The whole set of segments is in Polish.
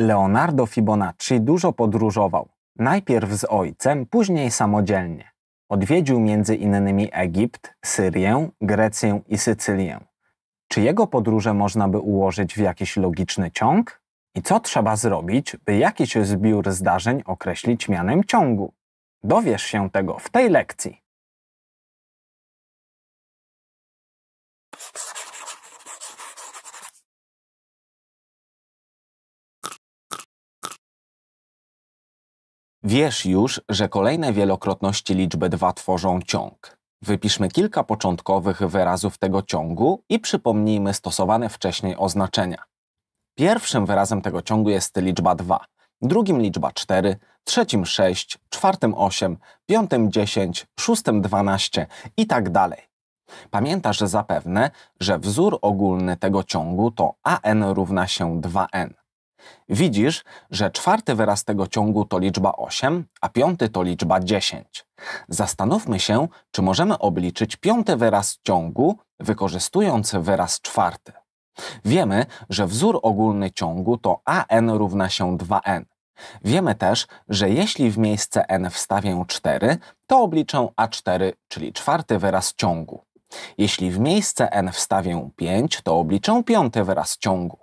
Leonardo Fibonacci dużo podróżował, najpierw z ojcem, później samodzielnie. Odwiedził między innymi Egipt, Syrię, Grecję i Sycylię. Czy jego podróże można by ułożyć w jakiś logiczny ciąg? I co trzeba zrobić, by jakiś zbiór zdarzeń określić mianem ciągu? Dowiesz się tego w tej lekcji. Wiesz już, że kolejne wielokrotności liczby 2 tworzą ciąg. Wypiszmy kilka początkowych wyrazów tego ciągu i przypomnijmy stosowane wcześniej oznaczenia. Pierwszym wyrazem tego ciągu jest liczba 2, drugim liczba 4, trzecim 6, czwartym 8, piątym 10, szóstym 12 i tak dalej. Pamiętasz zapewne, że wzór ogólny tego ciągu to an równa się 2n. Widzisz, że czwarty wyraz tego ciągu to liczba 8, a piąty to liczba 10. Zastanówmy się, czy możemy obliczyć piąty wyraz ciągu, wykorzystując wyraz czwarty. Wiemy, że wzór ogólny ciągu to an równa się 2n. Wiemy też, że jeśli w miejsce n wstawię 4, to obliczę a4, czyli czwarty wyraz ciągu. Jeśli w miejsce n wstawię 5, to obliczę piąty wyraz ciągu.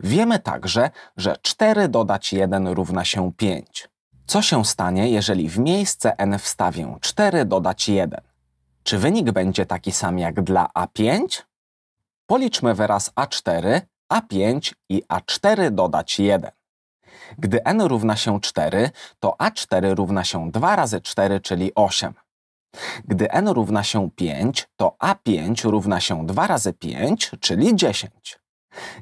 Wiemy także, że 4 dodać 1 równa się 5. Co się stanie, jeżeli w miejsce n wstawię 4 dodać 1? Czy wynik będzie taki sam jak dla A5? Policzmy wyraz A4, A5 i A4 dodać 1. Gdy n równa się 4, to a4 równa się 2 razy 4, czyli 8. Gdy n równa się 5, to a5 równa się 2 razy 5, czyli 10.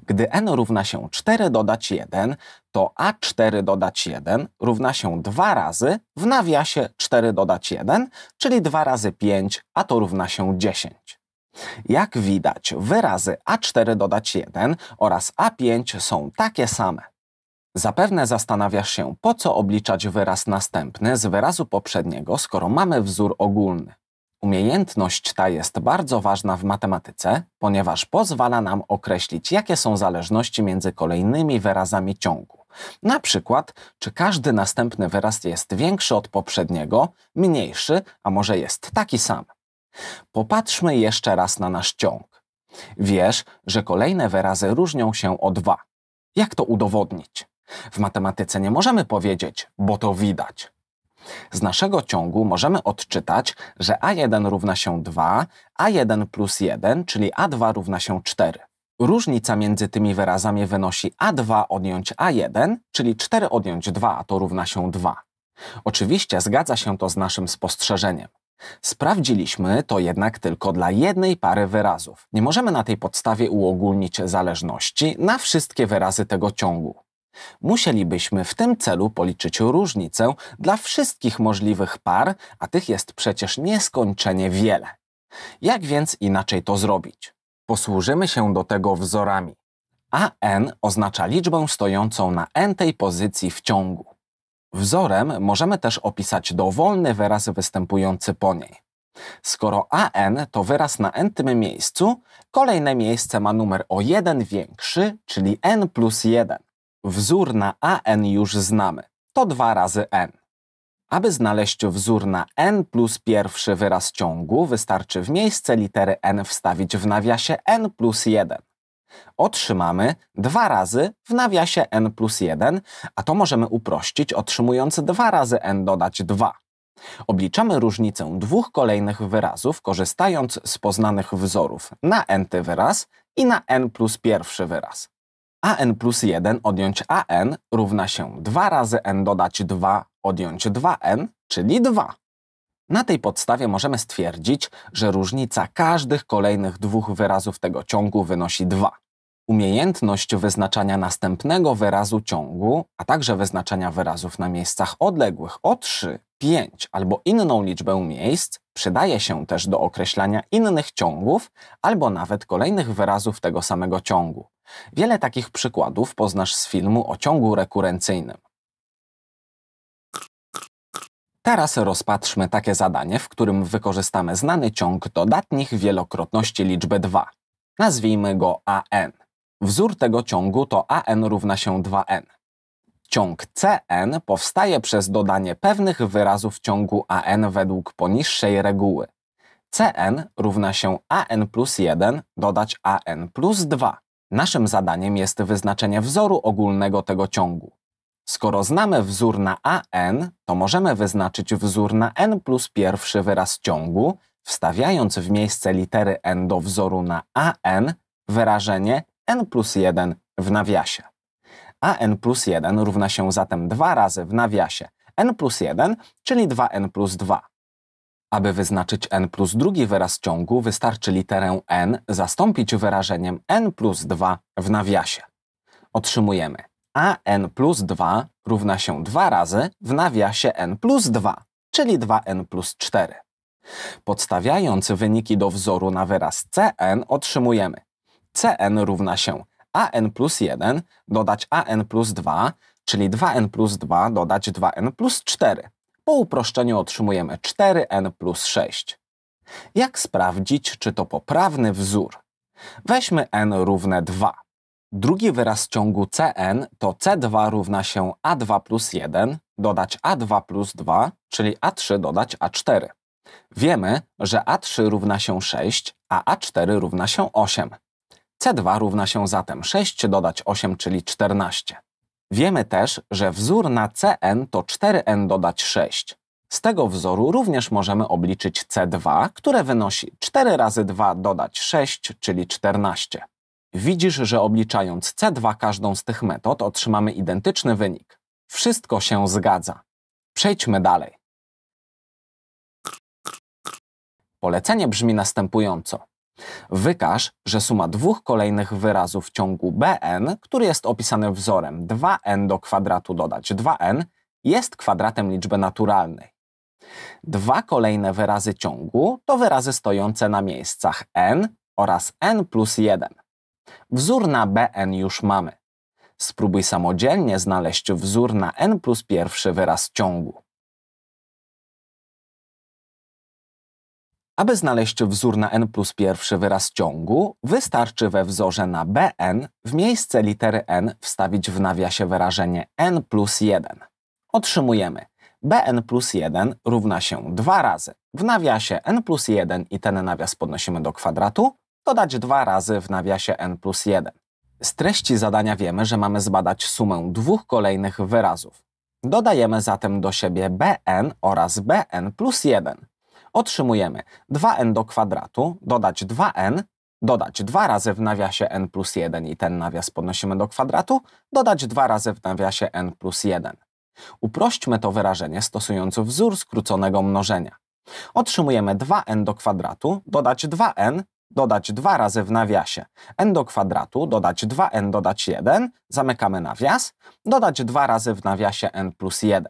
Gdy n równa się 4 dodać 1, to a4 dodać 1 równa się 2 razy w nawiasie 4 dodać 1, czyli 2 razy 5, a to równa się 10. Jak widać, wyrazy a4 dodać 1 oraz a5 są takie same. Zapewne zastanawiasz się, po co obliczać wyraz następny z wyrazu poprzedniego, skoro mamy wzór ogólny. Umiejętność ta jest bardzo ważna w matematyce, ponieważ pozwala nam określić, jakie są zależności między kolejnymi wyrazami ciągu. Na przykład, czy każdy następny wyraz jest większy od poprzedniego, mniejszy, a może jest taki sam. Popatrzmy jeszcze raz na nasz ciąg. Wiesz, że kolejne wyrazy różnią się o dwa. Jak to udowodnić? W matematyce nie możemy powiedzieć, bo to widać. Z naszego ciągu możemy odczytać, że a1 równa się 2, a1 plus 1, czyli a2 równa się 4. Różnica między tymi wyrazami wynosi a2 odjąć a1, czyli 4 odjąć 2, a to równa się 2. Oczywiście zgadza się to z naszym spostrzeżeniem. Sprawdziliśmy to jednak tylko dla jednej pary wyrazów. Nie możemy na tej podstawie uogólnić zależności na wszystkie wyrazy tego ciągu. Musielibyśmy w tym celu policzyć różnicę dla wszystkich możliwych par, a tych jest przecież nieskończenie wiele. Jak więc inaczej to zrobić? Posłużymy się do tego wzorami. AN oznacza liczbę stojącą na n tej pozycji w ciągu. Wzorem możemy też opisać dowolny wyraz występujący po niej. Skoro AN to wyraz na n tym miejscu, kolejne miejsce ma numer o 1 większy, czyli n plus 1. Wzór na AN już znamy. To 2 razy N. Aby znaleźć wzór na N plus pierwszy wyraz ciągu, wystarczy w miejsce litery N wstawić w nawiasie N plus 1. Otrzymamy 2 razy w nawiasie N plus 1, a to możemy uprościć otrzymując 2 razy N dodać 2. Obliczamy różnicę dwóch kolejnych wyrazów, korzystając z poznanych wzorów na nty wyraz i na n plus pierwszy wyraz. AN plus 1 odjąć AN równa się 2 razy N dodać 2 odjąć 2N, czyli 2. Na tej podstawie możemy stwierdzić, że różnica każdych kolejnych dwóch wyrazów tego ciągu wynosi 2. Umiejętność wyznaczania następnego wyrazu ciągu, a także wyznaczania wyrazów na miejscach odległych o 3 5 albo inną liczbę miejsc przydaje się też do określania innych ciągów albo nawet kolejnych wyrazów tego samego ciągu. Wiele takich przykładów poznasz z filmu o ciągu rekurencyjnym. Teraz rozpatrzmy takie zadanie, w którym wykorzystamy znany ciąg dodatnich wielokrotności liczby 2. Nazwijmy go AN. Wzór tego ciągu to AN równa się 2N. Ciąg CN powstaje przez dodanie pewnych wyrazów ciągu AN według poniższej reguły. CN równa się AN plus 1 dodać AN plus 2. Naszym zadaniem jest wyznaczenie wzoru ogólnego tego ciągu. Skoro znamy wzór na AN, to możemy wyznaczyć wzór na N plus pierwszy wyraz ciągu, wstawiając w miejsce litery N do wzoru na AN wyrażenie N plus 1 w nawiasie a n plus 1 równa się zatem 2 razy w nawiasie n plus 1, czyli 2n plus 2. Aby wyznaczyć n plus drugi wyraz ciągu, wystarczy literę n zastąpić wyrażeniem n plus 2 w nawiasie. Otrzymujemy a n plus 2 równa się 2 razy w nawiasie n plus 2, czyli 2n plus 4. Podstawiając wyniki do wzoru na wyraz cn otrzymujemy cn równa się an plus 1 dodać an plus 2, czyli 2n plus 2 dodać 2n plus 4. Po uproszczeniu otrzymujemy 4n plus 6. Jak sprawdzić, czy to poprawny wzór? Weźmy n równe 2. Drugi wyraz ciągu cn to c2 równa się a2 plus 1 dodać a2 plus 2, czyli a3 dodać a4. Wiemy, że a3 równa się 6, a a4 równa się 8. C2 równa się zatem 6 dodać 8, czyli 14. Wiemy też, że wzór na Cn to 4n dodać 6. Z tego wzoru również możemy obliczyć C2, które wynosi 4 razy 2 dodać 6, czyli 14. Widzisz, że obliczając C2 każdą z tych metod otrzymamy identyczny wynik. Wszystko się zgadza. Przejdźmy dalej. Polecenie brzmi następująco. Wykaż, że suma dwóch kolejnych wyrazów w ciągu bn, który jest opisany wzorem 2n do kwadratu dodać 2n, jest kwadratem liczby naturalnej. Dwa kolejne wyrazy ciągu to wyrazy stojące na miejscach n oraz n plus 1. Wzór na bn już mamy. Spróbuj samodzielnie znaleźć wzór na n plus pierwszy wyraz ciągu. Aby znaleźć wzór na n plus pierwszy wyraz ciągu, wystarczy we wzorze na bn w miejsce litery n wstawić w nawiasie wyrażenie n plus 1. Otrzymujemy bn plus 1 równa się 2 razy w nawiasie n plus 1 i ten nawias podnosimy do kwadratu, dodać 2 razy w nawiasie n plus 1. Z treści zadania wiemy, że mamy zbadać sumę dwóch kolejnych wyrazów. Dodajemy zatem do siebie bn oraz bn plus 1 otrzymujemy 2n do kwadratu, dodać 2n, dodać 2 razy w nawiasie n plus 1 i ten nawias podnosimy do kwadratu, dodać 2 razy w nawiasie n plus 1. Uprośćmy to wyrażenie stosując wzór skróconego mnożenia. Otrzymujemy 2n do kwadratu, dodać 2n, dodać 2 razy w nawiasie n do kwadratu, dodać 2n, dodać 1, zamykamy nawias, dodać 2 razy w nawiasie n plus 1.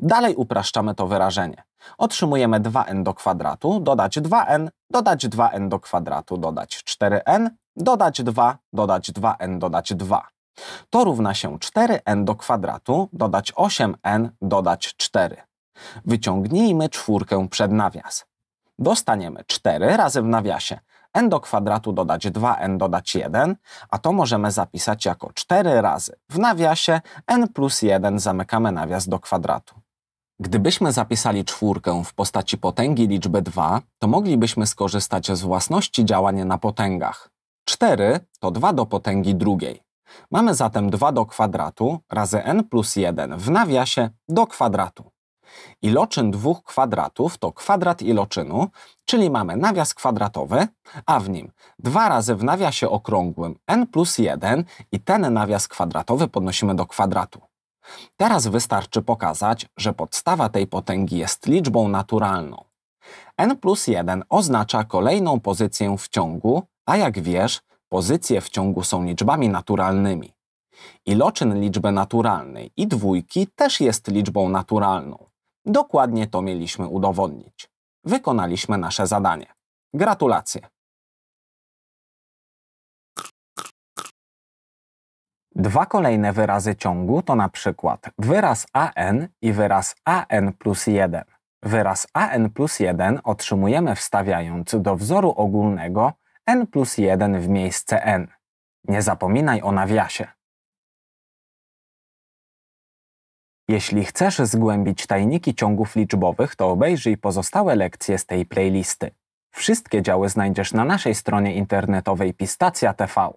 Dalej upraszczamy to wyrażenie. Otrzymujemy 2n do kwadratu, dodać 2n, dodać 2n do kwadratu, dodać 4n, dodać 2, dodać 2n, dodać 2. To równa się 4n do kwadratu, dodać 8n, dodać 4. Wyciągnijmy czwórkę przed nawias. Dostaniemy 4 razy w nawiasie n do kwadratu dodać 2n dodać 1, a to możemy zapisać jako 4 razy w nawiasie n plus 1 zamykamy nawias do kwadratu. Gdybyśmy zapisali czwórkę w postaci potęgi liczby 2, to moglibyśmy skorzystać z własności działania na potęgach. 4 to 2 do potęgi drugiej. Mamy zatem 2 do kwadratu razy n plus 1 w nawiasie do kwadratu. Iloczyn dwóch kwadratów to kwadrat iloczynu, czyli mamy nawias kwadratowy, a w nim 2 razy w nawiasie okrągłym n plus 1 i ten nawias kwadratowy podnosimy do kwadratu. Teraz wystarczy pokazać, że podstawa tej potęgi jest liczbą naturalną. n plus 1 oznacza kolejną pozycję w ciągu, a jak wiesz, pozycje w ciągu są liczbami naturalnymi. Iloczyn liczby naturalnej i dwójki też jest liczbą naturalną. Dokładnie to mieliśmy udowodnić. Wykonaliśmy nasze zadanie. Gratulacje. Dwa kolejne wyrazy ciągu to na przykład wyraz an i wyraz an plus 1. Wyraz an plus 1 otrzymujemy wstawiając do wzoru ogólnego n plus 1 w miejsce n. Nie zapominaj o nawiasie. Jeśli chcesz zgłębić tajniki ciągów liczbowych, to obejrzyj pozostałe lekcje z tej playlisty. Wszystkie działy znajdziesz na naszej stronie internetowej Pistacja TV.